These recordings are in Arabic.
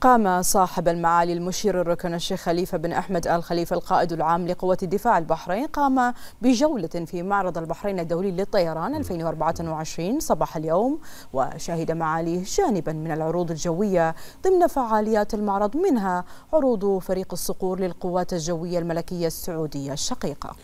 قام صاحب المعالي المشير الركن الشيخ خليفة بن أحمد آل خليفة القائد العام لقوة الدفاع البحرين قام بجولة في معرض البحرين الدولي للطيران 2024 صباح اليوم وشهد معاليه جانبا من العروض الجوية ضمن فعاليات المعرض منها عروض فريق الصقور للقوات الجوية الملكية السعودية الشقيقة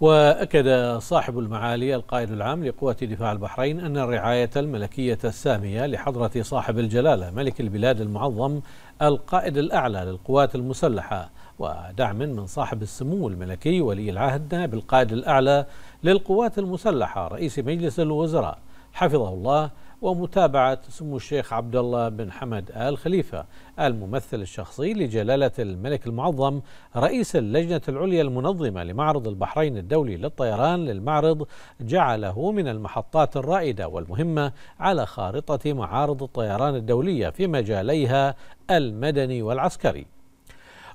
وأكد صاحب المعالي القائد العام لقوات دفاع البحرين أن الرعاية الملكية السامية لحضرة صاحب الجلالة ملك البلاد المعظم القائد الأعلى للقوات المسلحة ودعم من صاحب السمو الملكي ولي العهد نائب القائد الأعلى للقوات المسلحة رئيس مجلس الوزراء حفظه الله ومتابعة سمو الشيخ عبد الله بن حمد آل خليفة الممثل الشخصي لجلالة الملك المعظم رئيس اللجنة العليا المنظمة لمعرض البحرين الدولي للطيران للمعرض جعله من المحطات الرائدة والمهمة على خارطة معارض الطيران الدولية في مجاليها المدني والعسكري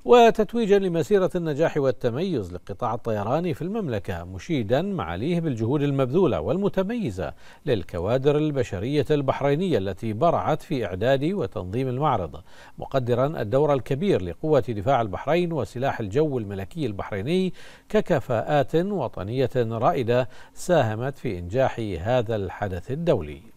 وتتويجا لمسيرة النجاح والتميز للقطاع الطيراني في المملكة مشيدا معاليه بالجهود المبذولة والمتميزة للكوادر البشرية البحرينية التي برعت في إعداد وتنظيم المعرض مقدرا الدور الكبير لقوة دفاع البحرين وسلاح الجو الملكي البحريني ككفاءات وطنية رائدة ساهمت في إنجاح هذا الحدث الدولي